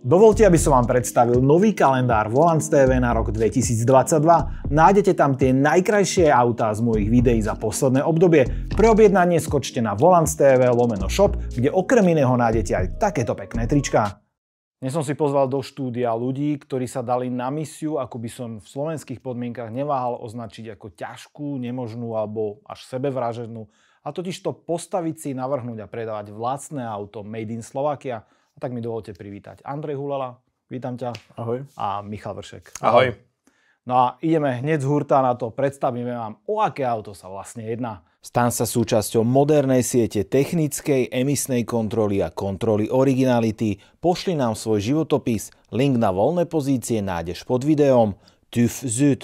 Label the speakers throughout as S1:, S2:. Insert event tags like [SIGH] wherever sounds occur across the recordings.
S1: Dovolte, aby som vám predstavil nový kalendár Volant TV na rok 2022. Nájdete tam tie najkrajšie autá z mojich videí za posledné obdobie. Pre objednanie skočte na Volant TV lomeno shop, kde okrem iného nájdete aj takéto pekné trička. Dnes som si pozval do štúdia ľudí, ktorí sa dali na misiu, ako by som v slovenských podmienkach neváhal označiť ako ťažkú, nemožnú alebo až sebevražednú, a totiž to postaviť si, navrhnúť a predávať vlastné auto Made in Slovakia – tak mi dovolte privítať Andrej Hulala, vítam ťa. Ahoj. A Michal Vršek. Ahoj. Ahoj. No a ideme hneď z hurta na to, predstavíme vám, o aké auto sa vlastne jedná. Stan sa súčasťou modernej siete technickej, emisnej kontroly a kontroly originality. Pošli nám svoj životopis, link na voľné pozície nájdeš pod videom TÜV ZÜD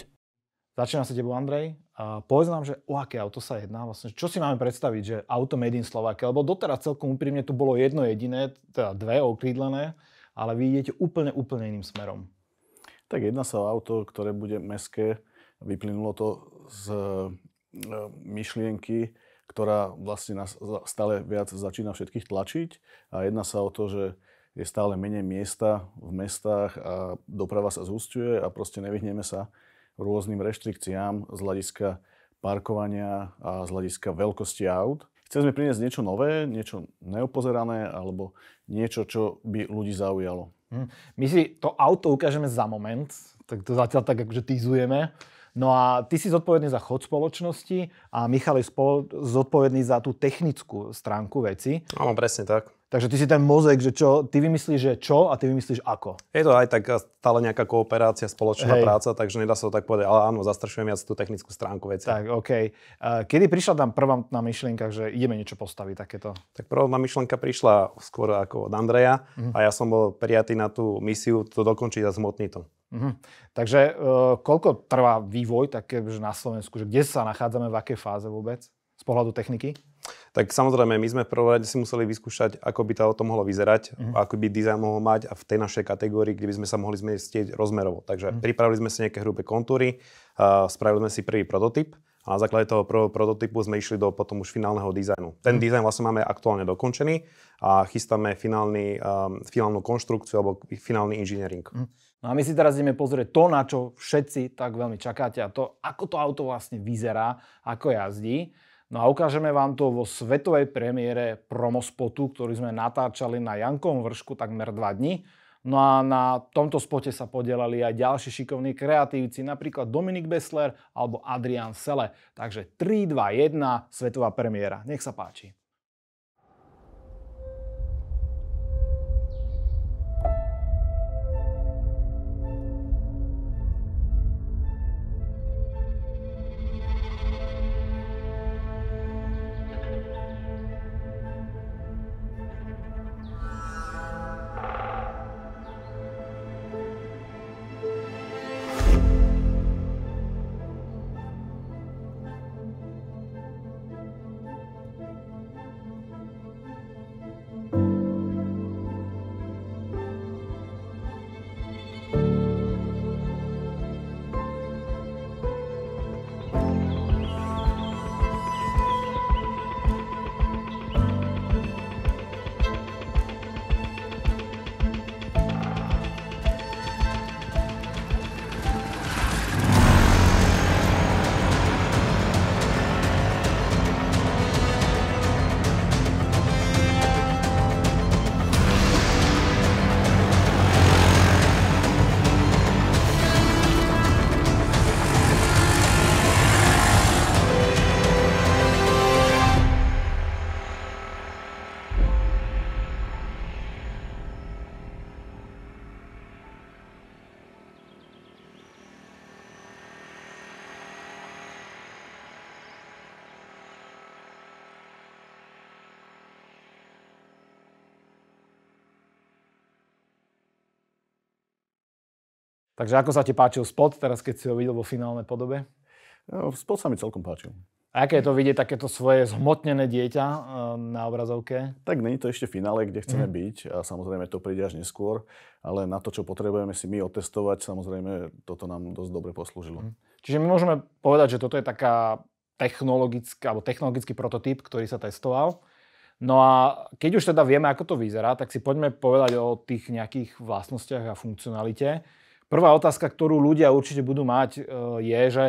S1: Začína sa tebou, Andrej a povedz nám, že o aké auto sa jedná, vlastne, čo si máme predstaviť, že auto made in Slovakia, lebo doteraz celkom úprimne tu bolo jedno jediné, teda dve okrídlené,
S2: ale vy idete úplne, úplne iným smerom. Tak jedná sa o auto, ktoré bude meské, vyplynulo to z e, myšlienky, ktorá vlastne nás stále viac začína všetkých tlačiť a jedná sa o to, že je stále menej miesta v mestách a doprava sa zústuje a proste nevyhneme sa rôznym reštrikciám z hľadiska parkovania a z hľadiska veľkosti aut. Chceli sme priniesť niečo nové, niečo neopozerané alebo niečo, čo by ľudí zaujalo. Hm. My si to auto ukážeme za moment, tak to zatiaľ tak akože týzujeme.
S1: No a ty si zodpovedný za chod spoločnosti a Michal je zodpovedný za tú technickú stránku veci.
S3: Áno, presne tak.
S1: Takže ty si ten mozek, že čo, ty vymyslíš, že čo a ty vymyslíš ako.
S3: Je to aj tak stále nejaká kooperácia, spoločná Hej. práca, takže nedá sa to tak povedať, ale áno, zastrašujem viac tú technickú stránku veci. Tak,
S1: OK. Eh, kedy prišla tam prvá na myšlienka, že ideme niečo postaviť takéto?
S3: Tak prvá myšlienka prišla skôr ako od Andreja uh-huh. a ja som bol prijatý na tú misiu to dokončiť a zmotniť to.
S1: Uh-huh. Takže uh, koľko trvá vývoj také, že na Slovensku, že kde sa nachádzame, v akej fáze vôbec z pohľadu techniky?
S3: tak samozrejme my sme v prvom rade si museli vyskúšať, ako by to auto mohlo vyzerať, mm-hmm. ako by dizajn mohol mať a v tej našej kategórii, kde by sme sa mohli zmestiť rozmerovo. Takže mm-hmm. pripravili sme si nejaké hrubé kontúry, uh, spravili sme si prvý prototyp a na základe toho prvého prototypu sme išli do potom už finálneho dizajnu. Ten mm-hmm. dizajn vlastne máme aktuálne dokončený a chystáme finálny, um, finálnu konštrukciu alebo finálny inžiniering.
S1: Mm-hmm. No a my si teraz ideme pozrieť to, na čo všetci tak veľmi čakáte a to, ako to auto vlastne vyzerá, ako jazdí. No a ukážeme vám to vo svetovej premiére promospotu, ktorý sme natáčali na Jankom vršku takmer 2 dní. No a na tomto spote sa podielali aj ďalší šikovní kreatívci, napríklad Dominik Bessler alebo Adrian Sele. Takže 3, 2, 1, svetová premiéra. Nech sa páči. Takže ako sa ti páčil spot teraz, keď si ho videl vo finálnej podobe?
S2: No, spot sa mi celkom páčil. A aké je to
S1: vidieť takéto svoje zhmotnené dieťa eh, na obrazovke?
S2: Tak není to ešte finále, kde chceme mm. byť a samozrejme to príde až neskôr, ale na to, čo potrebujeme si my otestovať, samozrejme toto nám dosť dobre poslúžilo. Mm.
S1: Čiže my môžeme povedať, že toto je taká technologická, alebo technologický prototyp, ktorý sa testoval. No a keď už teda vieme, ako to vyzerá, tak si poďme povedať o tých nejakých vlastnostiach a funkcionalite. Prvá otázka, ktorú ľudia určite budú mať, e, je, že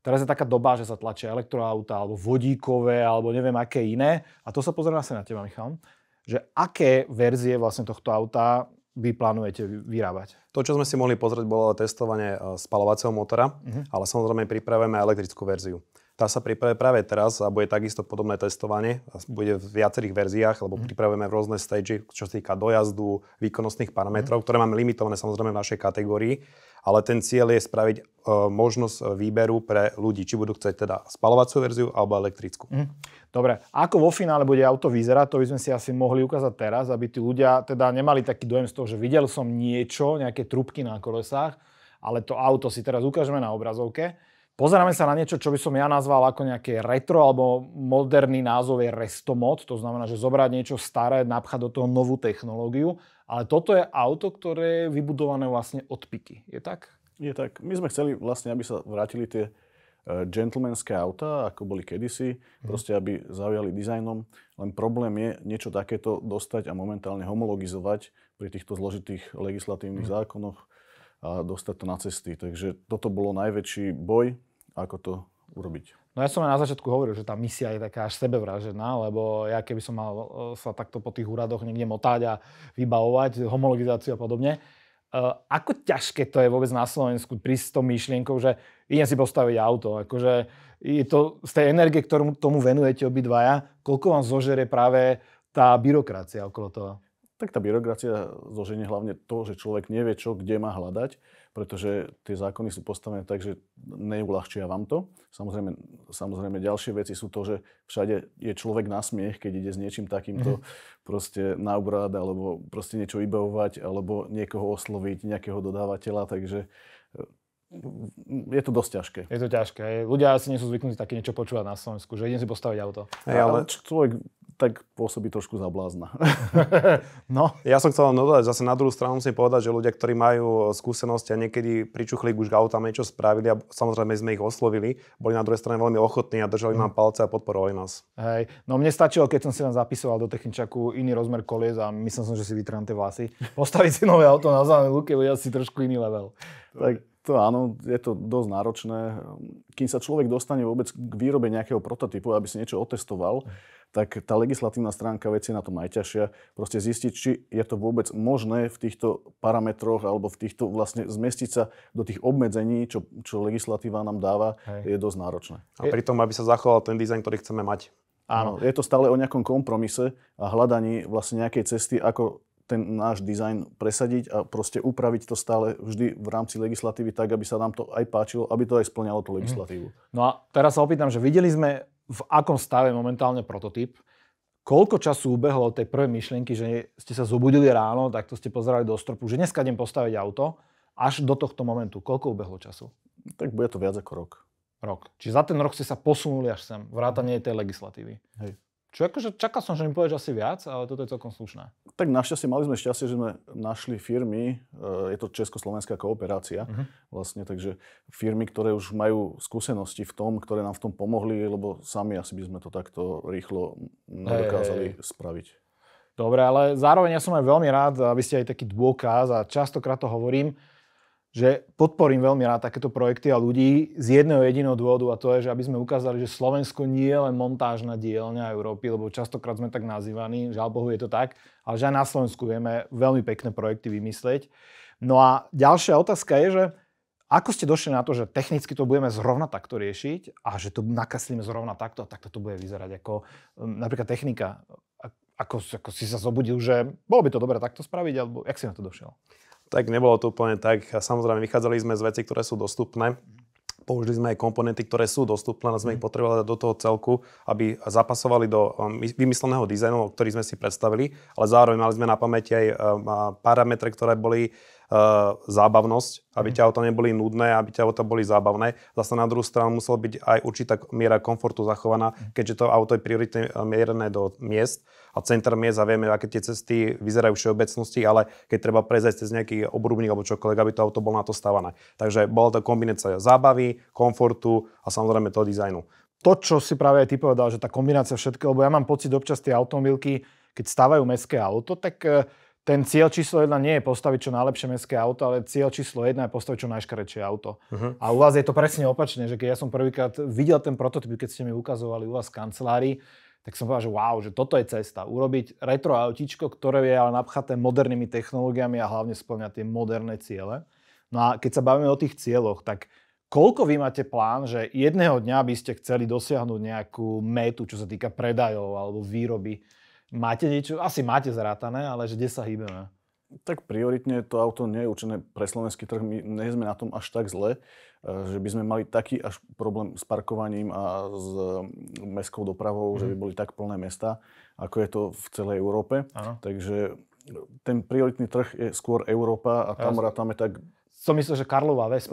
S1: teraz je taká doba, že sa tlačia elektroauta, alebo vodíkové, alebo neviem aké iné. A to sa pozrieme asi na teba, Michal.
S3: Že aké verzie vlastne tohto auta vy plánujete vyrábať? To, čo sme si mohli pozrieť, bolo testovanie e, spalovacieho motora, uh-huh. ale samozrejme pripravujeme elektrickú verziu. Tá sa pripravuje práve teraz a bude takisto podobné testovanie. Bude v viacerých verziách, lebo mhm. pripravujeme v rôzne stage, čo sa týka dojazdu, výkonnostných parametrov, mhm. ktoré máme limitované samozrejme v našej kategórii. Ale ten cieľ je spraviť e, možnosť e, výberu pre ľudí, či budú chcieť teda spalovaciu verziu alebo elektrickú.
S1: Mm. Dobre, ako vo finále bude auto vyzerať, to by sme si asi mohli ukázať teraz, aby tí ľudia teda nemali taký dojem z toho, že videl som niečo, nejaké trubky na kolesách, ale to auto si teraz ukážeme na obrazovke. Pozeráme sa na niečo, čo by som ja nazval ako nejaké retro alebo moderný názov je restomod, to znamená, že zobrať niečo staré, napchať do toho novú technológiu, ale toto je auto, ktoré
S2: je vybudované vlastne od piky. Je tak? Je tak. My sme chceli vlastne, aby sa vrátili tie e, gentlemanské auta, ako boli kedysi, mhm. proste aby zaujali dizajnom. Len problém je niečo takéto dostať a momentálne homologizovať pri týchto zložitých legislatívnych mhm. zákonoch a dostať to na cesty. Takže toto bolo najväčší boj ako to urobiť?
S1: No ja som aj na začiatku hovoril, že tá misia je taká až sebevražená, lebo ja keby som mal e, sa takto po tých úradoch niekde motáť a vybavovať homologizáciu a podobne, e, ako ťažké to je vôbec na Slovensku prísť s tou myšlienkou, že idem si postaviť auto. Akože je to z tej energie, ktorú tomu venujete obidvaja, koľko vám zožere práve tá
S2: byrokracia okolo toho? Tak tá byrokracia zoženie hlavne to, že človek nevie, čo kde má hľadať pretože tie zákony sú postavené tak, že neulahčia vám to. Samozrejme, samozrejme ďalšie veci sú to, že všade je človek na smiech, keď ide s niečím takýmto mm-hmm. proste na obrad, alebo proste niečo vybavovať, alebo niekoho osloviť, nejakého dodávateľa, takže e, je to dosť ťažké.
S1: Je to ťažké. Ľudia asi nie sú zvyknutí také niečo počúvať na Slovensku, že idem si postaviť auto. Hey, ale...
S3: Človek tak pôsobí trošku zablázna. [LAUGHS] no. Ja som chcel len dodať, zase na druhú stranu musím povedať, že ľudia, ktorí majú e, skúsenosti a niekedy pričuchli už k autám niečo spravili a samozrejme sme ich oslovili, boli na druhej strane veľmi ochotní a držali nám mm. palce a podporovali nás.
S1: Hej, no mne stačilo, keď som si tam zapisoval do techničaku iný rozmer kolies a myslel som, že si vytrám tie vlasy. [LAUGHS] Postaviť si nové
S2: auto na zelenej luke, bude asi trošku iný level. Tak to áno, je to dosť náročné. Kým sa človek dostane vôbec k výrobe nejakého prototypu, aby si niečo otestoval, mm tak tá legislatívna stránka veci je na tom najťažšia. Proste zistiť, či je to vôbec možné v týchto parametroch alebo v týchto vlastne zmestiť sa do tých obmedzení, čo, čo legislatíva nám dáva, Hej. je dosť náročné. A pritom,
S3: aby sa zachoval ten dizajn, ktorý chceme mať. Áno, no. je to stále o
S2: nejakom kompromise a hľadaní vlastne nejakej cesty, ako ten náš dizajn presadiť a proste upraviť to stále vždy v rámci legislatívy tak, aby sa nám to aj páčilo, aby to aj splňalo tú mhm. legislatívu.
S1: No a teraz sa opýtam, že videli sme v akom stave momentálne prototyp, koľko času ubehlo od tej prvej myšlienky, že ste sa zobudili ráno, tak to ste pozerali do stropu, že dneska idem postaviť auto, až do tohto momentu. Koľko ubehlo času? Tak bude to viac ako rok. Rok. Čiže za ten rok ste sa posunuli až sem, vrátanie tej legislatívy. Hej. Čo akože čakal som, že mi povieš asi viac, ale toto je celkom slušné.
S2: Tak našťastie mali sme šťastie, že sme našli firmy, eh, je to československá kooperácia, uh-huh. vlastne, takže firmy, ktoré už majú skúsenosti v tom, ktoré nám v tom pomohli, lebo sami asi by sme to takto rýchlo nedokázali hey, hey, spraviť.
S1: Dobre, ale zároveň ja som aj veľmi rád, aby ste aj taký dôkaz a častokrát to hovorím, že podporím veľmi rád takéto projekty a ľudí z jedného jediného dôvodu a to je, že aby sme ukázali, že Slovensko nie je len montážna dielňa Európy, lebo častokrát sme tak nazývaní, žiaľ Bohu je to tak, ale že aj na Slovensku vieme veľmi pekné projekty vymyslieť. No a ďalšia otázka je, že ako ste došli na to, že technicky to budeme zrovna takto riešiť a že to nakaslíme zrovna takto a takto to bude vyzerať ako hm, napríklad technika? Ako, ako si sa zobudil, že bolo by to dobré takto spraviť, alebo jak si na to došiel?
S3: tak nebolo to úplne tak. A samozrejme, vychádzali sme z veci, ktoré sú dostupné. Použili sme aj komponenty, ktoré sú dostupné, ale sme ich mhm. potrebovali do toho celku, aby zapasovali do um, vymysleného dizajnu, ktorý sme si predstavili, ale zároveň mali sme na pamäti aj um, parametre, ktoré boli Eh, zábavnosť, aby mhm. ťa to neboli nudné, aby ťa to boli zábavné. Zase na druhú stranu musel byť aj určitá miera komfortu zachovaná, mhm. keďže to auto je prioritne eh, mierené do miest a center miest a vieme, aké tie cesty vyzerajú v všeobecnosti, ale keď treba prejsť cez nejaký obrubník alebo čokoľvek, aby to auto bolo na to stávané. Takže bola to kombinácia zábavy, komfortu a samozrejme toho dizajnu
S1: to, čo si práve aj ty povedal, že tá kombinácia všetkého, lebo ja mám pocit občas tie automobilky, keď stávajú mestské auto, tak eh, ten cieľ číslo jedna nie je postaviť čo najlepšie mestské auto, ale cieľ číslo jedna je postaviť čo najškarečšie auto. Uh-huh. A u vás je to presne opačne, že keď ja som prvýkrát videl ten prototyp, keď ste mi ukazovali u vás v kancelárii, tak som povedal, že wow, že toto je cesta. Urobiť retro autíčko, ktoré je ale napchaté modernými technológiami a hlavne splňa tie moderné ciele. No a keď sa bavíme o tých cieľoch, tak koľko vy máte plán, že jedného dňa by ste chceli dosiahnuť nejakú metu, čo sa týka predajov alebo výroby Máte niečo? Asi máte zrátané, ale že kde sa hýbeme?
S2: Tak prioritne to auto nie je určené pre slovenský trh. My nie sme na tom až tak zle, e, že by sme mali taký až problém s parkovaním a s e, mestskou dopravou, mm. že by mhm. boli tak plné mesta, ako je to v celej Európe. Ano. Takže ten prioritný trh je skôr Európa a tam ja rátame tak
S1: som myslel, že Karlová Ves,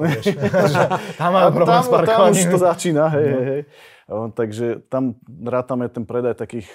S1: [LAUGHS] tam máme problém tam, s parkovaním. Tam už to začína, hej, no.
S2: hej. Takže tam rátame ten predaj takých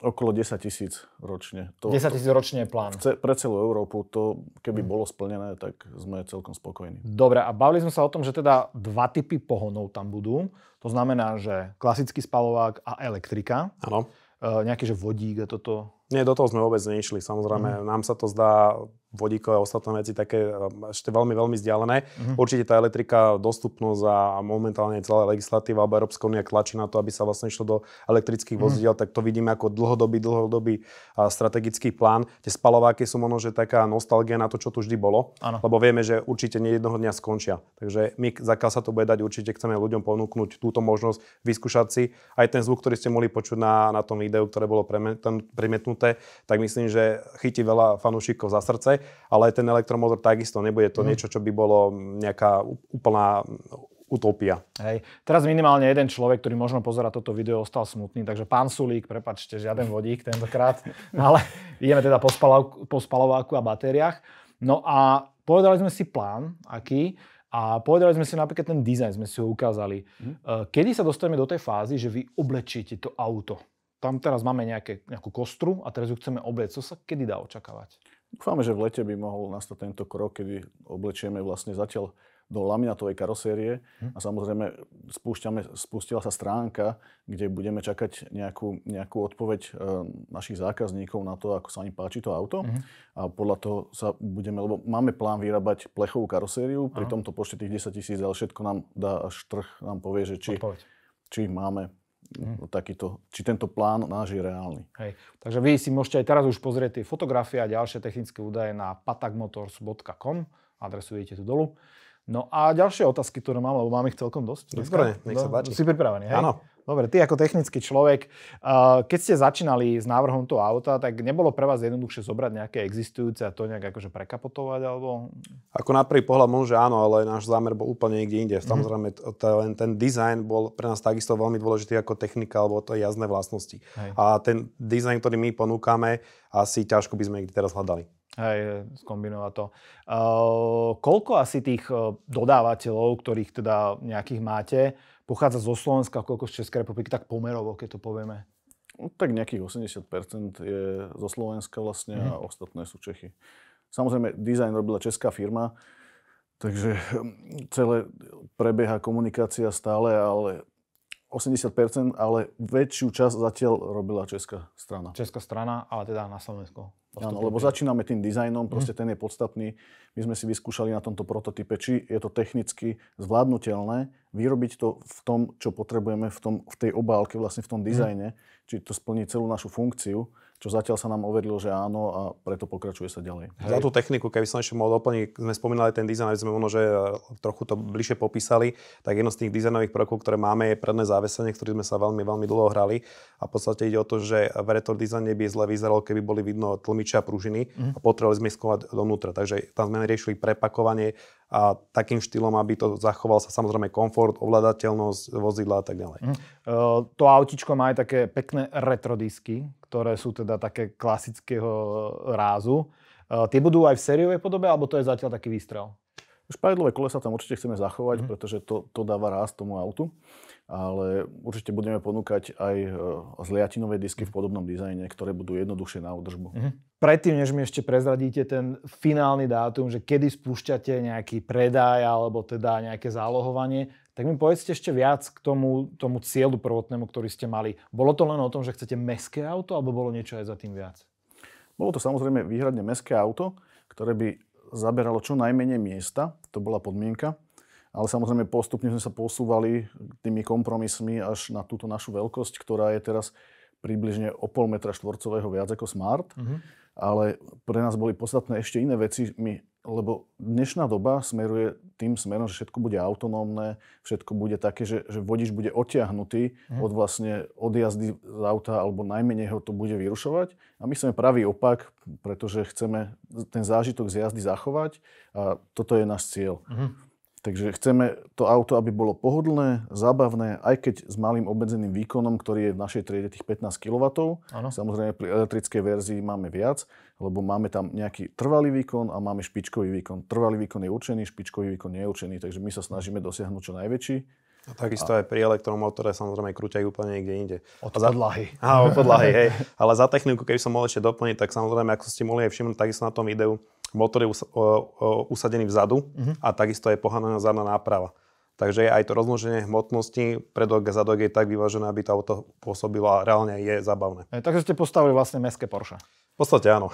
S2: Okolo 10 tisíc ročne. To, 10 tisíc ročne je plán. Ce, pre celú Európu to, keby mm. bolo splnené, tak sme celkom spokojní.
S1: Dobre, a bavili sme sa o tom, že teda dva typy pohonov tam budú. To znamená, že klasický spalovák a elektrika. Áno. E, nejaký, že vodík a toto.
S3: Nie, do toho sme vôbec neišli. Samozrejme, mm. nám sa to zdá vodíkové a ostatné veci také ehm, ešte veľmi, veľmi vzdialené. Mm-hmm. Určite tá elektrika, dostupnosť a momentálne celá legislatíva alebo Európska únia tlačí na to, aby sa vlastne išlo do elektrických mm-hmm. vozidel, tak to vidíme ako dlhodobý, dlhodobý strategický plán. Tie spalováky sú možno, že taká nostalgia na to, čo tu vždy bolo, ano. lebo vieme, že určite nie jednoho dňa skončia. Takže my, zakiaľ sa to bude dať, určite chceme ľuďom ponúknuť túto možnosť vyskúšať si. Aj ten zvuk, ktorý ste mohli počuť na, na tom videu, ktoré bolo premietnuté, tak myslím, že chytí veľa fanúšikov za srdce ale ale ten elektromotor takisto nebude to mm. niečo, čo by bolo nejaká úplná utopia.
S1: Hej. Teraz minimálne jeden človek, ktorý možno pozera toto video, ostal smutný, takže pán Sulík, prepačte, žiaden vodík tentokrát, [LAUGHS] ale ideme teda po, spalov, po spalováku a batériách. No a povedali sme si plán, aký, a povedali sme si napríklad ten dizajn, sme si ho ukázali. Mhm. E, kedy sa dostaneme do tej fázy, že vy oblečíte to auto? Tam teraz máme nejaké,
S2: nejakú kostru a teraz ju chceme obliecť. Co sa kedy dá očakávať? Dúfame, že v lete by mohol nastať tento krok, kedy oblečieme vlastne zatiaľ do laminatovej karosérie hm. a samozrejme spúšťame, spustila sa stránka, kde budeme čakať nejakú, nejakú odpoveď eh, našich zákazníkov na to, ako sa im páči to auto uh-huh. a podľa toho sa budeme, lebo máme plán vyrábať plechovú karosériu, pri uh-huh. tomto počte tých 10 tisíc, ale všetko nám dá až trh, nám povie, že či, či máme mm. takýto, či tento plán náš je reálny.
S1: Hej. Takže vy si môžete aj teraz už pozrieť tie fotografie a ďalšie technické údaje na patagmotors.com, adresujete tu dolu. No a ďalšie otázky, ktoré mám, lebo mám ich celkom dosť. Výborne, nech sa no, páči. Si pripravený, hej? Áno. Dobre, ty ako technický človek, keď ste začínali
S3: s návrhom toho auta, tak nebolo pre vás jednoduchšie zobrať
S1: nejaké existujúce a to nejak akože prekapotovať? Alebo...
S3: Ako na prvý pohľad môže áno, ale náš zámer bol úplne niekde inde. Mhm. Samozrejme, ten, ten design bol pre nás takisto veľmi dôležitý ako technika alebo to jazdné vlastnosti. Hej. A ten dizajn, ktorý my ponúkame, asi ťažko by sme niekde teraz hľadali.
S1: Hej, skombinovať to. Uh, koľko asi tých e, dodávateľov, ktorých teda nejakých máte, pochádza zo Slovenska, koľko z Českej republiky, tak pomerovo, keď to povieme?
S2: No, tak nejakých 80% je zo Slovenska vlastne mm-hmm. a mhm. ostatné sú Čechy. Samozrejme, dizajn robila česká firma, takže hm, celé prebieha komunikácia stále, ale 80%, ale väčšiu časť zatiaľ robila česká strana.
S1: Česká strana, ale teda na Slovensku.
S2: Áno, lebo začíname tým dizajnom, mhm. proste mm. ten je podstatný. My sme si vyskúšali na tomto prototype, či je to technicky zvládnutelné, vyrobiť to v tom, čo potrebujeme v, tom, v tej obálke, vlastne v tom mhm. dizajne, mm. či to splní celú našu funkciu čo zatiaľ sa nám overilo, že áno a preto pokračuje sa ďalej. Hej. Za tú
S3: techniku, keby som ešte mohol doplniť, sme spomínali ten dizajn, aby sme možno, že e, trochu to bližšie popísali, tak jedno z tých dizajnových prvkov, ktoré máme, je predné závesenie, ktorý sme sa veľmi, veľmi dlho hrali a v podstate ide o to, že retro dizajne by zle vyzeralo, keby boli vidno tlmiče a pružiny mm. a potrebovali sme ich donútra. Takže tam sme riešili prepakovanie a takým štýlom, aby to zachoval sa samozrejme komfort, ovládateľnosť vozidla a tak ďalej.
S1: Mm. Uh, to autičko má aj také pekné retrodisky, ktoré sú teda také klasického rázu. E, tie budú aj v sériovej podobe, alebo
S2: to je zatiaľ taký výstrel? Špajdlové kolesa tam určite chceme zachovať, mm. pretože to, to dáva rás tomu autu, ale určite budeme ponúkať aj e, zliatinové disky v mhm. podobnom dizajne, ktoré budú jednoduchšie na údržbu. Mm.
S1: Predtým, než mi ešte prezradíte ten finálny dátum, že kedy spúšťate nejaký predaj alebo teda nejaké zálohovanie, tak mi povedzte ešte viac k tomu, tomu cieľu prvotnému, ktorý ste mali. Bolo to len o tom, že chcete meské auto, alebo bolo niečo aj za tým viac?
S2: Bolo to samozrejme výhradne meské auto, ktoré by zaberalo čo najmenej miesta. To bola podmienka. Ale samozrejme postupne sme sa posúvali tými kompromismi až na túto našu veľkosť, ktorá je teraz približne o pol metra štvorcového viac ako Smart. Uh-huh. Ale pre nás boli podstatné ešte iné veci. My lebo dnešná doba smeruje tým smerom, že všetko bude autonómne, všetko bude také, že, že vodič bude odtiahnutý mm. od vlastne odjazdy z auta alebo najmenej ho to bude vyrušovať. A my sme pravý opak, pretože chceme ten zážitok z jazdy zachovať a toto je náš cieľ. Mm. Takže chceme to auto, aby bolo pohodlné, zábavné, aj keď s malým obmedzeným výkonom, ktorý je v našej triede tých 15 kW. Ano. Samozrejme pri elektrickej verzii máme viac, lebo máme tam nejaký trvalý výkon a máme špičkový výkon. Trvalý výkon je určený, špičkový výkon nie je určený, takže my sa snažíme dosiahnuť čo najväčší. A
S3: takisto a... aj pri elektromotore samozrejme krúťajú úplne niekde inde. Od za... podlahy. Á, od podlahy, [LAUGHS] hej. Ale za techniku, keby som mohol ešte doplniť, tak samozrejme, ako ste mohli aj všimnúť, takisto na tom videu, Motor je us- usadený vzadu mm-hmm. a takisto je pohánaná zadná náprava. Takže aj to rozloženie hmotnosti predok a zadok je tak vyvážené, aby to auto pôsobilo a reálne je zabavné.
S1: E, takže ste postavili vlastne mestské Porsche.
S3: V podstate áno.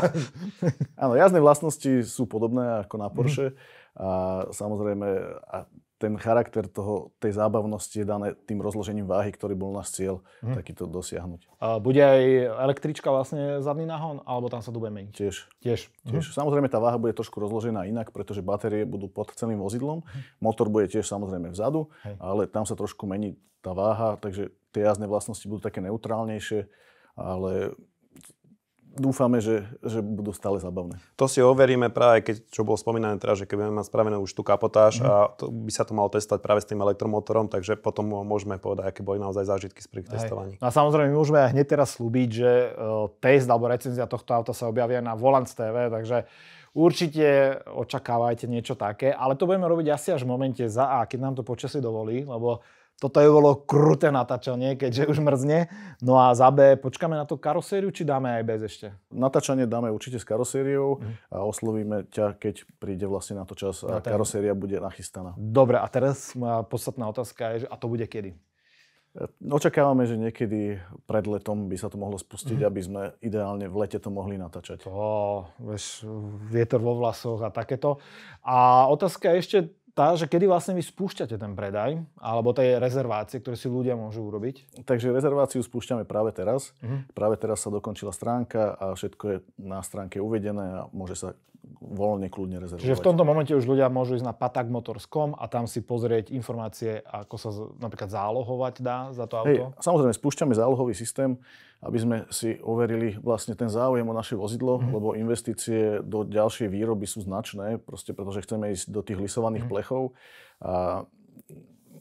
S2: [LAUGHS] áno, jazdné vlastnosti sú podobné ako na Porsche. Mm. A samozrejme, a ten charakter toho, tej zábavnosti je dané tým rozložením váhy, ktorý bol náš cieľ hmm. takýto dosiahnuť. A bude aj električka vlastne zadný nahon, alebo tam sa bude meniť? Tiež. Tiež. Mhm. Tiež. Hmm. Samozrejme tá váha bude trošku rozložená inak, pretože batérie budú pod celým vozidlom, hmm. motor bude tiež samozrejme vzadu, Hej. ale tam sa trošku mení tá váha, takže tie jazdné vlastnosti budú také neutrálnejšie, ale dúfame, že, že budú stále zabavné.
S3: To si overíme práve, keď, čo bolo spomínané teraz, že keď budeme mať spravenú už tú kapotáž mm-hmm. a mhm. to, by sa to malo testovať práve s tým elektromotorom, takže potom môžeme povedať, aké boli naozaj zážitky z prvých testovaní.
S1: No a samozrejme, my môžeme aj hneď teraz slúbiť, že e, test alebo recenzia tohto auta sa objavia na volant TV, takže určite očakávajte niečo také, ale to budeme robiť asi až v momente za A, keď nám to počasie dovolí, lebo toto je bolo kruté natáčanie, keďže už mrzne. No a za B, počkáme na tú karosériu, či dáme aj bez ešte?
S2: Natáčanie dáme určite s karosériou mm. a oslovíme ťa, keď príde vlastne na to čas a no karoséria bude nachystaná. Dobre, a teraz podstatná otázka je, že a to bude kedy? E, očakávame, že niekedy pred letom by sa to mohlo spustiť, mm aby sme ideálne v lete to mohli natáčať.
S1: To, vieš, vietor vo vlasoch a takéto. A otázka ešte tá, že kedy vlastne vy spúšťate ten predaj,
S2: alebo tie rezervácie, ktoré si ľudia môžu urobiť? Takže rezerváciu spúšťame práve teraz. Uh-huh. Práve teraz sa dokončila stránka a všetko je na stránke uvedené a môže sa voľne, kľudne rezervovať. Čiže v tomto
S1: momente už ľudia môžu ísť na patakmotors.com a tam si pozrieť informácie, ako sa napríklad zálohovať dá za to auto? Hej,
S2: samozrejme, spúšťame zálohový systém, aby sme si overili vlastne ten záujem o naše vozidlo, mm-hmm. lebo investície do ďalšej výroby sú značné, proste pretože chceme ísť do tých lisovaných mm-hmm. plechov a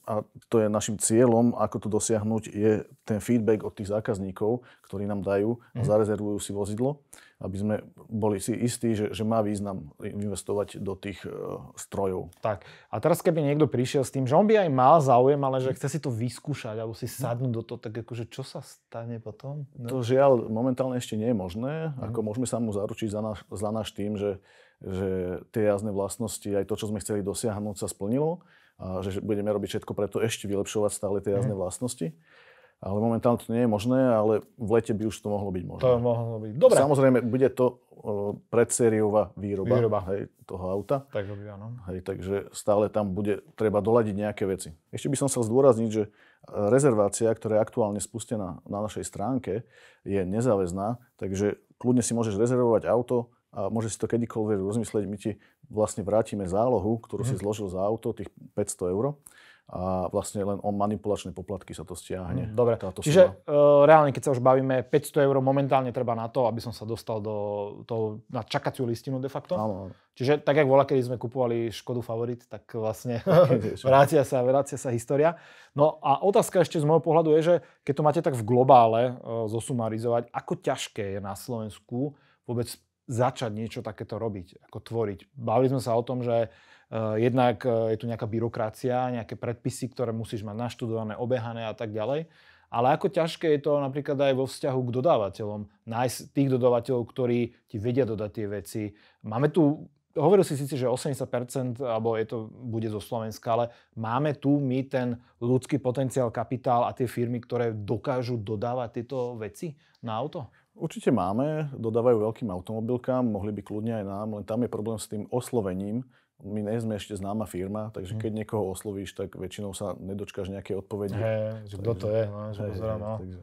S2: a to je našim cieľom, ako to dosiahnuť, je ten feedback od tých zákazníkov, ktorí nám dajú a mhm. zarezervujú si vozidlo, aby sme boli si istí, že, že má význam investovať do tých e, strojov. Tak. A teraz keby niekto prišiel s tým, že on by aj mal
S1: záujem, ale že chce si to vyskúšať alebo si no. sadnúť do toho, tak akože čo sa stane potom?
S2: No. To žiaľ momentálne ešte nie je možné. Mhm. Ako môžeme sa mu zaručiť za náš, za náš tým, že, že tie jazdné vlastnosti, aj to, čo sme chceli dosiahnuť, sa splnilo že budeme robiť všetko preto ešte vylepšovať stále tie jazdné mhm. vlastnosti. Ale momentálne to nie je možné, ale v lete by už to mohlo byť možné. To
S1: mohlo byť. Dobre. Samozrejme,
S2: bude to e, predsériová výroba, výroba. Hej, toho auta. Tak robí, áno. Hej, takže stále tam bude treba doľadiť nejaké veci. Ešte by som chcel zdôrazniť, že e, rezervácia, ktorá je aktuálne spustená na našej stránke, je nezáväzná, takže kľudne si môžeš rezervovať auto a môžeš si to kedykoľvek rozmyslieť. My ti vlastne vrátime zálohu, ktorú si mhm. zložil za auto, tých 500 eur a vlastne len o manipulačné poplatky sa to stiahne. Mhm. Dobre, táto čiže
S1: suma. E, reálne, keď sa už bavíme, 500 eur momentálne treba na to, aby som sa dostal do toho, na čakaciu listinu de facto. Áno, áno. Čiže tak, jak bola, kedy sme kupovali Škodu Favorit, tak vlastne [LAUGHS] [LAUGHS] vrácia sa, vrácia sa história. No a otázka ešte z môjho pohľadu je, že keď to máte tak v globále e, zosumarizovať, ako ťažké je na Slovensku vôbec začať niečo takéto robiť, ako tvoriť. Bavili sme sa o tom, že eh, jednak eh, je tu nejaká byrokracia, nejaké predpisy, ktoré musíš mať naštudované, obehané a tak ďalej. Ale ako ťažké je to napríklad aj vo vzťahu k dodávateľom, nájsť tých dodávateľov, ktorí ti vedia dodať tie veci. Máme tu, hovoril si síce, že 80%, alebo je to, bude zo Slovenska, ale máme tu my ten ľudský potenciál, kapitál a tie firmy, ktoré dokážu dodávať tieto veci na
S2: auto? Určite máme, dodávajú veľkým automobilkám, mohli by kľudne aj nám, len tam je problém s tým oslovením. My nie sme ešte známa firma, takže mhm. keď niekoho oslovíš, tak väčšinou sa nedočkáš nejakej odpovede. Hey, že kto to je, no, že hey, pozerám, no. takže,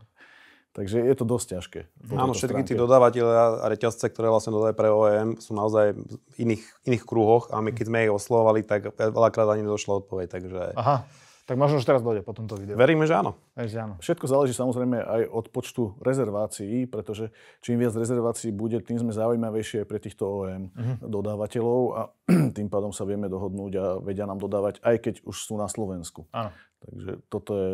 S2: takže je to dosť ťažké.
S3: Áno, všetky tí dodávateľe a reťazce, ktoré vlastne dodajú pre OEM, sú naozaj v iných, iných kruhoch a my mhm. keď sme ich oslovovali, tak veľakrát ani nedošla odpoveď, takže... Aha. Tak
S2: možno už teraz dojde po tomto videu. Veríme, že áno. Veríme, že áno. Všetko záleží samozrejme aj od počtu rezervácií, pretože čím viac rezervácií bude, tým sme zaujímavejšie pre týchto OEM uh-huh. Mhm. dodávateľov a [CLEARS THROAT] tým pádom sa vieme dohodnúť a vedia nám dodávať, aj keď už sú na Slovensku. Áno. Takže toto je,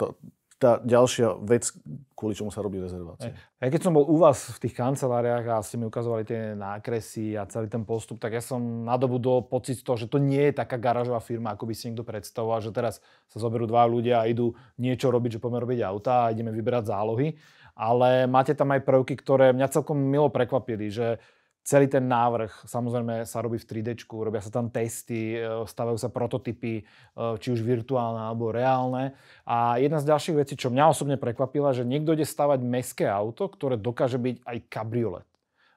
S2: to, tá ďalšia vec, kvôli čomu sa robí rezervácia.
S1: Ja keď som bol u vás v tých kanceláriách a ste mi ukazovali tie nákresy a celý ten postup, tak ja som nadobudol pocit toho, že to nie je taká garážová firma, ako by si niekto predstavoval, že teraz sa zoberú dva ľudia a idú niečo robiť, že poďme robiť auta a ideme vyberať zálohy. Ale máte tam aj prvky, ktoré mňa celkom milo prekvapili, že Celý ten návrh samozrejme sa robí v 3D, robia sa tam testy, e, stavajú sa prototypy, e, či už virtuálne alebo reálne. A jedna z ďalších vecí, čo mňa osobne prekvapila, že niekto ide stavať meské auto, ktoré dokáže byť aj kabriolet.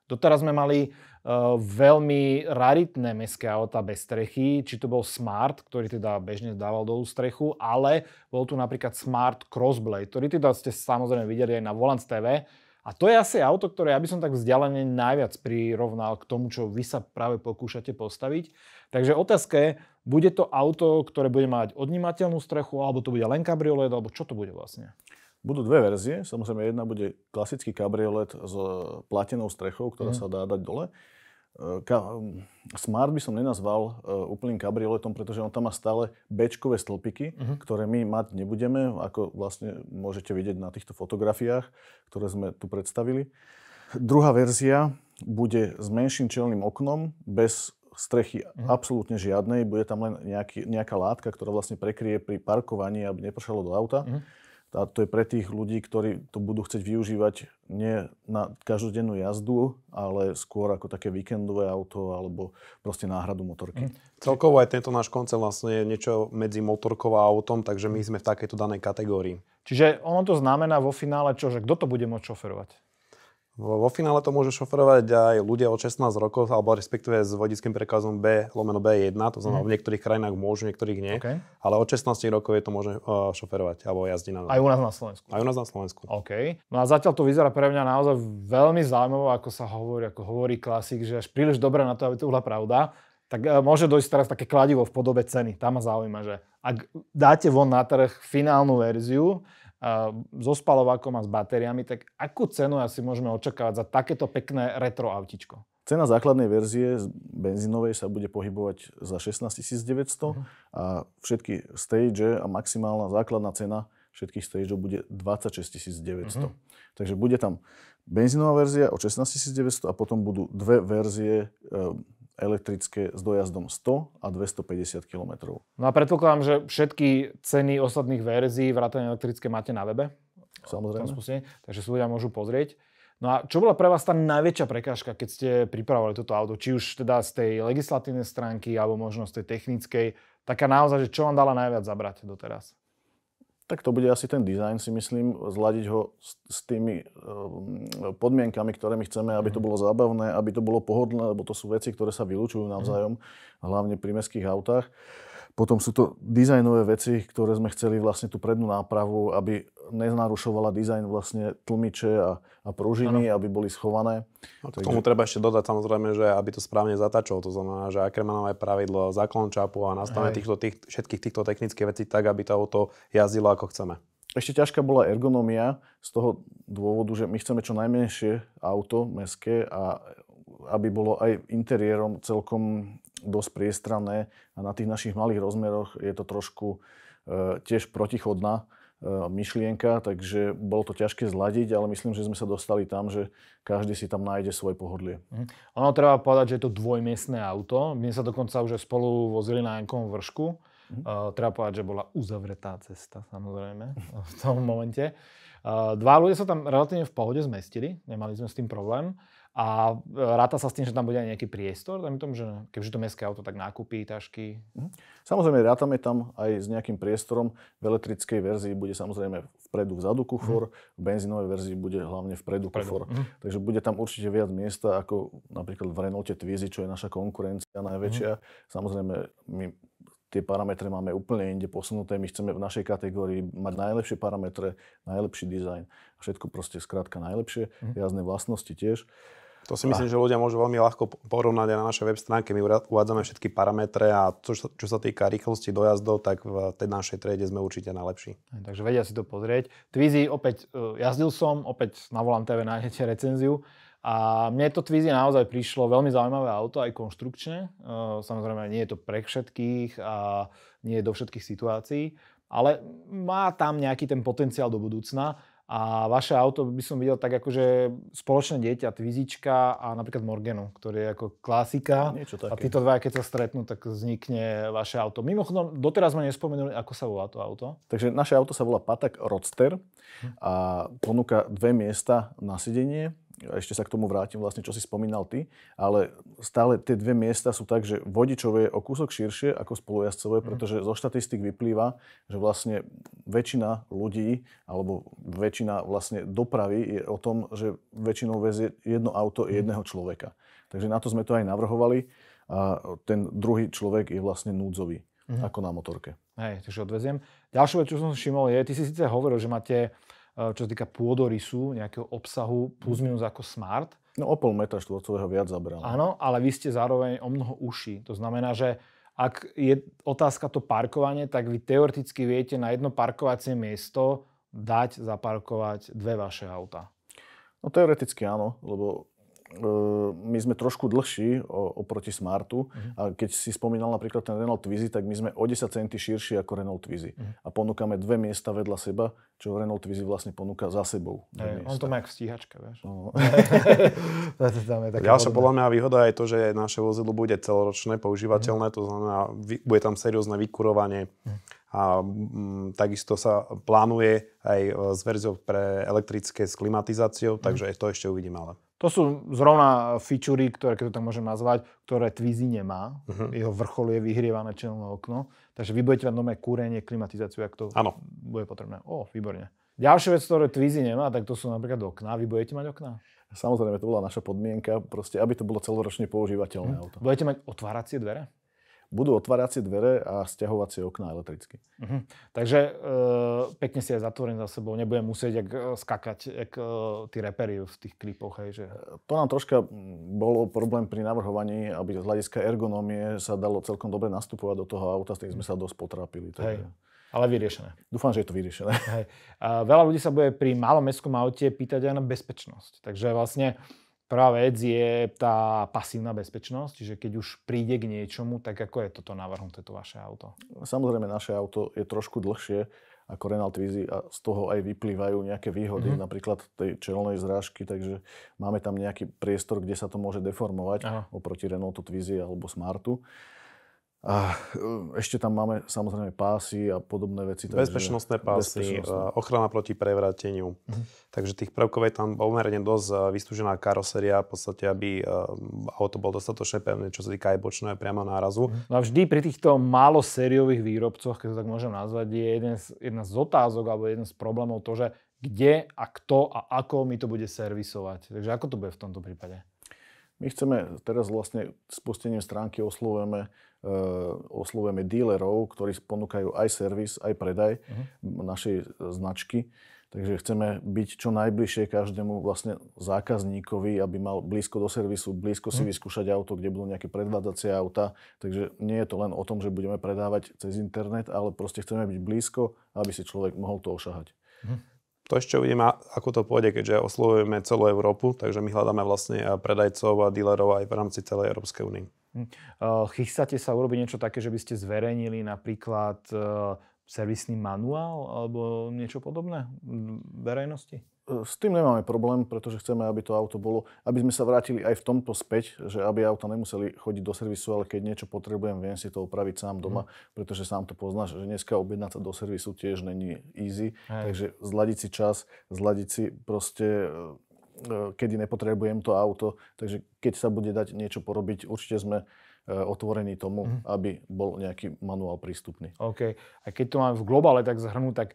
S1: Doteraz sme mali uh, veľmi raritné meské auta bez strechy, či to bol Smart, ktorý teda bežne dával dolu strechu, ale bol tu napríklad Smart Crossblade, ktorý teda ste samozrejme videli aj na Volant TV, a to je asi auto, ktoré ja by som tak vzdialene najviac prirovnal k tomu, čo vy sa práve pokúšate postaviť. Takže otázka je, bude to auto, ktoré bude mať odnímateľnú strechu,
S2: alebo to bude len kabriolet, alebo čo to bude vlastne? Budú dve verzie. Samozrejme, jedna bude klasický kabriolet s platenou strechou, ktorá mm. sa dá dať dole. Ka- mm, Smart by som nenazval uh, úplným kabrioletom, pretože on tam má stále bečkové stĺpiky, uh-huh. ktoré my mať nebudeme, ako vlastne môžete vidieť na týchto fotografiách, ktoré sme tu predstavili. Druhá verzia bude s menším čelným oknom, bez strechy uh-huh. absolútne žiadnej, bude tam len nejaký, nejaká látka, ktorá vlastne prekrie pri parkovaní, aby nepršalo do auta. Uh-huh a to je pre tých ľudí, ktorí to budú chcieť využívať nie na každodennú jazdu, ale skôr ako také víkendové auto alebo
S3: proste náhradu motorky. Mm. Celkovo aj tento náš koncept vlastne je niečo medzi motorkou a autom, takže my sme v takejto danej kategórii. Čiže ono to znamená vo finále
S1: čo, že kto to bude môcť šoferovať?
S3: Vo, vo finále to môžu šoferovať aj ľudia od 16 rokov, alebo respektíve s vodickým prekazom B lomeno B1, to znamená mm. v niektorých krajinách môžu, v niektorých nie, okay. ale od 16 rokov je to môže uh, šoferovať alebo jazdiť na... Aj u nás na Slovensku. Aj u nás na Slovensku. OK.
S1: No a zatiaľ to vyzerá pre mňa naozaj veľmi zaujímavo, ako sa hovorí, ako hovorí klasik, že až príliš dobré na to, aby to bola pravda tak eh, môže dojsť teraz také kladivo v podobe ceny. Tam ma zaujíma, že ak dáte von na trh finálnu verziu, so spalovákom a s batériami, tak akú cenu asi môžeme očakávať za takéto pekné retro autičko?
S2: Cena základnej verzie z benzínovej sa bude pohybovať za 16 900 uh-huh. a všetky stage a maximálna základná cena všetkých stage bude 26 900. Uh-huh. Takže bude tam benzínová verzia o 16 900 a potom budú dve verzie e, elektrické s dojazdom 100 a 250 km.
S1: No a predpokladám, že všetky ceny ostatných verzií vrátane elektrické máte na webe. Samozrejme. Spustení, takže si ľudia môžu pozrieť. No a čo bola pre vás tá najväčšia prekážka, keď ste pripravovali toto auto? Či už teda z tej legislatívnej stránky, alebo možno z tej technickej? Taká naozaj, že čo vám dala najviac zabrať doteraz?
S2: tak to bude asi ten dizajn, si myslím, zladiť ho s, s tými um, podmienkami, ktoré my chceme, aby to mhm. bolo zábavné, aby to bolo pohodlné, lebo to sú veci, ktoré sa vylúčujú navzájom, mhm. hlavne pri mestských autách. Potom sú to dizajnové veci, ktoré sme chceli vlastne tú prednú nápravu, aby neznarušovala dizajn vlastne tlmiče a, a pružiny, ano. aby boli schované. A no, k Takže... tomu
S3: treba ešte dodať samozrejme, že aby to správne zatačilo. To znamená, že aké má pravidlo, záklon čapu a nastavenie týchto, tých, všetkých týchto technických vecí tak, aby to auto jazdilo ako chceme.
S2: Ešte ťažká bola ergonomia z toho dôvodu, že my chceme čo najmenšie auto, meské a aby bolo aj interiérom celkom dosť priestranné a na tých našich malých rozmeroch je to trošku e, tiež protichodná e, myšlienka, takže bolo to ťažké zladiť, ale myslím, že sme sa dostali tam, že každý si tam nájde svoje pohodlie.
S1: Mhm. Ono treba povedať, že je to dvojmiestné auto. My sa dokonca už spolu vozili na Jankovom vršku. Mhm. E, treba povedať, že bola uzavretá cesta, samozrejme, [LAUGHS] v tom momente. E, dva ľudia sa tam relatívne v pohode zmestili, nemali sme s tým problém. A e, ráta sa s tým, že tam bude aj nejaký priestor, dajme tomu, že keďže to mestské auto tak nákupí, tašky. Mhm.
S2: Samozrejme, rátame tam aj s nejakým priestorom. V elektrickej verzii bude samozrejme vpredu vzadu kufor, mm. v benzínovej verzii bude hlavne vpredu, vpredu. kufor. Mm. Takže bude tam určite viac miesta ako napríklad v Renaulte Twizy, čo je naša konkurencia najväčšia. Mm. Samozrejme, my tie parametre máme úplne inde posunuté. My chceme v našej kategórii mať najlepšie parametre, najlepší dizajn. Všetko proste skrátka najlepšie, mm. jazdné vlastnosti tiež.
S3: To si myslím, že ľudia môžu veľmi ľahko porovnať aj na našej web stránke. My uvádzame všetky parametre a čo, čo sa týka rýchlosti dojazdov, tak v tej našej triede sme určite najlepší.
S1: Takže vedia si to pozrieť. Twizy opäť e, jazdil som, opäť na Volant TV nájdete recenziu. A mne to Twizy naozaj prišlo veľmi zaujímavé auto, aj konštrukčne. Samozrejme, nie je to pre všetkých a nie je do všetkých situácií, ale má tam nejaký ten potenciál do budúcna. A vaše auto by som videl tak akože spoločné dieťa, Twizička a napríklad Morganu, ktorý je ako klasika. Niečo také. A títo dva, keď sa stretnú, tak vznikne vaše auto. Mimochodom, doteraz sme nespomenuli, ako sa volá to auto.
S2: Takže naše auto sa volá Patak Roadster a ponúka dve miesta na sedenie ešte sa k tomu vrátim vlastne, čo si spomínal ty, ale stále tie dve miesta sú tak, že vodičové je o kúsok širšie ako spolujazdcové, mhm. pretože zo štatistik vyplýva, že vlastne väčšina ľudí alebo väčšina vlastne dopravy je o tom, že väčšinou vezie jedno auto mhm. jedného človeka. Takže na to sme to aj navrhovali a ten druhý človek je vlastne núdzový, mhm. ako na motorke.
S1: Hej, takže odveziem. Ďalšia vec, čo som všimol je, ty si síce hovoril, že máte Eh, čo sa týka pôdorysu, nejakého obsahu, plus mhm. minus ako Smart.
S2: No o pol metra štvorcového viac zabral.
S1: Áno, ale vy ste zároveň o mnoho uši. To znamená, že ak je otázka to parkovanie, tak vy teoreticky viete na jedno parkovacie miesto dať zaparkovať dve vaše auta.
S2: No teoreticky áno, lebo Ehm, my sme trošku dlhší oproti Smartu. Uh-huh. A keď si spomínal napríklad ten Renault Twizy, tak my sme o 10 centy širší ako Renault Twizy. Uh-huh. A ponúkame dve miesta vedľa seba, čo Renault Twizy vlastne ponúka za sebou. Hey,
S1: on to má ako stíhačka, vieš. No. Ďalšia [LAUGHS]
S3: podľa mňa výhoda je to, že naše vozidlo bude celoročné, používateľné, uh-huh. to znamená, bude tam seriózne vykurovanie. Uh-huh a m, mm, takisto sa plánuje aj e, s verziou pre elektrické s klimatizáciou, mm. takže to ešte uvidíme ale.
S1: To sú zrovna fičury, ktoré, keď to tak môžem nazvať, ktoré Twizy nemá. Uh-huh. Jeho vrchol je vyhrievané čelné okno. Takže vy budete mať nové kúrenie, klimatizáciu, ak to ano. bude potrebné. O, výborne. Ďalšia vec, ktoré Twizy nemá, tak to sú napríklad okná. Vy budete mať okná?
S2: Samozrejme, to bola naša podmienka, proste, aby to bolo celoročne používateľné hm. auto. Budete mať
S1: otváracie dvere?
S2: budú otváracie dvere a stiahovacie okná elektricky. Uh-huh. Takže
S1: e, pekne si aj zatvorím za sebou, nebudem musieť jak, eh, skakať jak, e, tí repery v tých klipoch. Hej, že...
S2: To nám troška mm, bolo problém pri navrhovaní, aby z hľadiska ergonómie sa dalo celkom dobre nastupovať do toho auta, s tým sme sa dosť potrápili. Takže... Hej. Ale vyriešené. Dúfam, že je to vyriešené.
S1: Hej. A veľa ľudí sa bude pri malom mestskom aute pýtať aj na bezpečnosť. Takže vlastne uh, Prvá vec je tá pasívna bezpečnosť, čiže keď už príde k niečomu, tak ako je toto navrhnuté, to vaše auto?
S2: Samozrejme, naše auto je trošku dlhšie ako Renault Twizy a z toho aj vyplývajú nejaké výhody, mm-hmm. napríklad tej čelnej zrážky, takže máme tam nejaký priestor, kde sa to môže deformovať Aha. oproti Renaultu Twizy alebo Smartu. Uh, a eh, ešte tam máme samozrejme pásy a podobné veci. Takže bezpečnostné pásy, bezpečnostné. Eh,
S3: ochrana proti prevrateniu. Uh-huh. Takže tých prvkov je tam pomerne dosť eh, vystúžená karoséria, v podstate, aby auto bolo dostatočne pevné, čo sa týka aj bočného priamo nárazu.
S1: Uh-huh. No a vždy pri týchto málo sériových výrobcoch, keď to tak môžem nazvať, je jeden z, jedna z otázok alebo jeden z problémov to, že kde a kto a ako mi to bude servisovať. Takže ako to bude v tomto prípade?
S2: My chceme teraz vlastne spustením stránky oslovujeme Eh, oslovujeme dílerov, ktorí ponúkajú aj servis, aj predaj uh-huh. našej eh, značky. Takže chceme byť čo najbližšie každému vlastne zákazníkovi, aby mal blízko do servisu, blízko si mhm. vyskúšať auto, kde budú nejaké predvádzacie auta. Takže nie je to len o tom, že budeme predávať cez internet, ale proste chceme byť blízko, aby si človek mohol to ošahať. Mhm.
S3: To ešte uvidíme, ako to pôjde, keďže oslovujeme celú Európu, takže my hľadáme vlastne predajcov a dílerov aj v rámci celej Európskej únie.
S2: Hm.
S1: Chystáte sa urobiť niečo také, že by ste zverejnili napríklad e, servisný manuál alebo niečo podobné
S2: verejnosti? E, s tým nemáme problém, pretože chceme, aby to auto bolo, aby sme sa vrátili aj v tomto späť, že aby auta nemuseli chodiť do servisu, ale keď niečo potrebujem, viem si to opraviť sám doma, mm. pretože sám to poznáš, že dneska objednať sa do servisu tiež není easy, aj. takže zladiť si čas, zladiť si proste e, E, kedy nepotrebujem to auto. Takže keď sa bude dať niečo porobiť, určite sme e, otvorení tomu, mm. aby bol nejaký manuál prístupný.
S1: OK. A
S2: keď to mám v globále tak
S1: zhrnúť, tak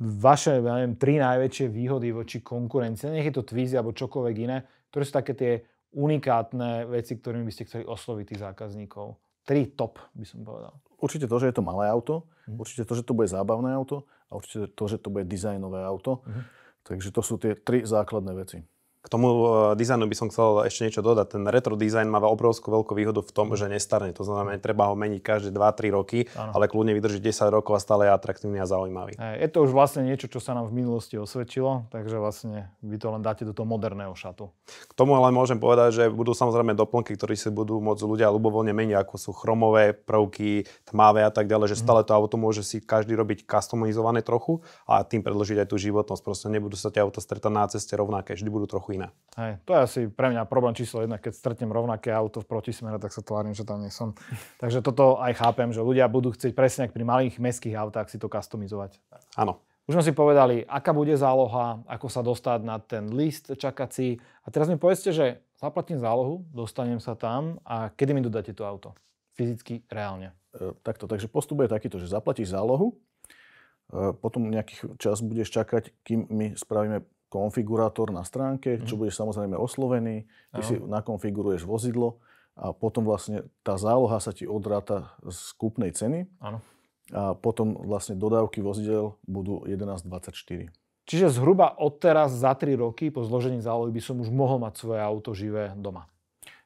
S1: vaše, ja neviem, tri najväčšie výhody voči konkurencii, nech je to Twizy alebo čokoľvek iné, ktoré sú také tie unikátne veci, ktorými by ste chceli osloviť tých
S2: zákazníkov? Tri top, by som povedal. Určite to, že je to malé auto, mm. určite to, že to bude zábavné auto a určite to, že to bude dizajnové auto. Mm. Takže to sú tie tri základné veci.
S3: K tomu e, dizajnu by som chcel ešte niečo dodať. Ten retro dizajn má obrovskú veľkú výhodu v tom, že nestarne. To znamená, treba ho meniť každé 2-3 roky, ano. ale kľudne vydrží 10 rokov a stále je atraktívny a zaujímavý.
S1: Je to už vlastne niečo, čo sa nám v minulosti osvedčilo, takže vlastne vy to len dáte do toho moderného šatu.
S3: K tomu ale môžem povedať, že budú samozrejme doplnky, ktoré si budú môcť ľudia ľubovoľne meniť, ako sú chromové prvky, tmavé a tak ďalej, že mhm. stále to auto môže si každý robiť customizované trochu a tým predložiť aj tú životnosť. Proste nebudú sa tie auto stretať na ceste rovnaké, vždy budú trochu iná.
S1: Hej, to je asi pre mňa problém číslo jedna, keď stretnem rovnaké auto v protismere, tak sa tvárim, že tam nie som. [LAUGHS] Takže toto aj chápem, že ľudia budú chcieť presne pri malých mestských autách si to customizovať. Áno. Už sme si povedali, aká bude záloha, ako sa dostať na ten list čakací. A teraz mi povedzte, že zaplatím zálohu, dostanem sa tam a kedy mi dodáte to auto?
S2: Fyzicky, reálne. E, takto, takže postup je takýto, že zaplatíš zálohu, e, potom nejaký čas budeš čakať, kým my spravíme konfigurátor na stránke, čo mhm. budeš samozrejme oslovený, ty si nakonfiguruješ vozidlo a potom vlastne tá záloha sa ti odráta z kúpnej ceny. ano. A potom vlastne dodávky vozidel budú 11,24.
S1: Čiže zhruba odteraz za 3 roky po zložení zálohy by som už mohol mať
S2: svoje auto živé doma.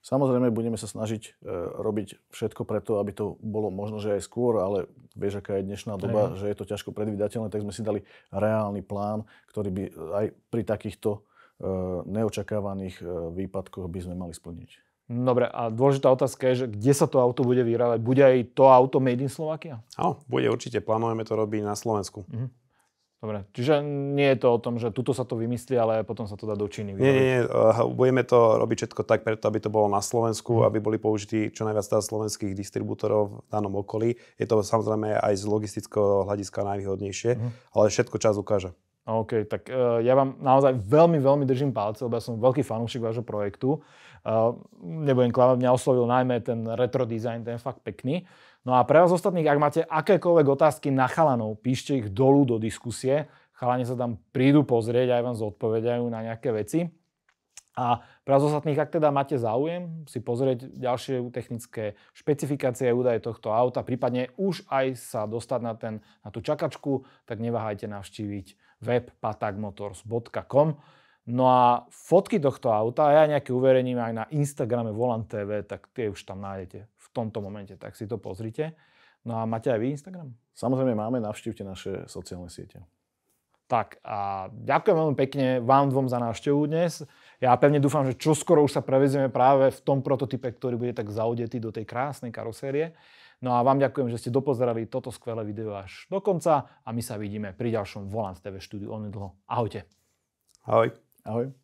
S2: Samozrejme, budeme sa snažiť e, robiť všetko preto, aby to bolo možno, že aj skôr, ale vieš, aká je dnešná doba, aj. že je to ťažko predvydateľné, tak sme si dali reálny plán, ktorý by aj pri takýchto e, neočakávaných e, výpadkoch by sme mali splniť.
S3: Dobre, a dôležitá otázka je, že kde
S1: sa to auto bude vyrábať? Bude aj to auto made in Slovakia?
S3: Áno, bude určite. Plánujeme to robiť na Slovensku.
S1: Mhm. Dobre, čiže nie je to o tom, že tuto sa to vymyslí, ale
S3: potom sa to dá do Číny Nie, nie, nie. Eh, budeme to robiť všetko tak preto, aby to bolo na Slovensku, mhm. aby boli použití čo najviac teda slovenských distribútorov v danom okolí. Je to samozrejme aj z logistického hľadiska najvýhodnejšie, mm. ale všetko čas ukáže.
S1: OK, tak uh, ja vám naozaj veľmi, veľmi držím palce, lebo ja som veľký fanúšik vášho projektu. Uh, nebudem klamať, mňa oslovil najmä ten retro design, ten je fakt pekný. No a pre vás ostatných, ak máte akékoľvek otázky na chalanov, píšte ich dolu do diskusie. Chalani sa tam prídu pozrieť, aj vám zodpovedajú na nejaké veci. A pre vás ostatných, ak teda máte záujem si pozrieť ďalšie technické špecifikácie údaje tohto auta, prípadne už aj sa dostať na, ten, na tú čakačku, tak neváhajte navštíviť web patagmotors.com. No a fotky tohto auta, a ja nejaké uverejním aj na Instagrame Volant TV, tak tie už tam nájdete v tomto momente, tak si to pozrite. No a máte aj vy Instagram? Samozrejme máme, navštívte naše sociálne siete. Tak a ďakujem veľmi pekne vám dvom za návštevu dnes. Ja pevne dúfam, že čoskoro už sa prevezieme práve v tom prototype, ktorý bude tak zaudetý do tej krásnej karosérie. No a vám ďakujem, že ste dopozerali toto skvelé video až do konca a my sa vidíme pri ďalšom Volant TV štúdiu onedlho. Ahojte. Ahoj. Ah oui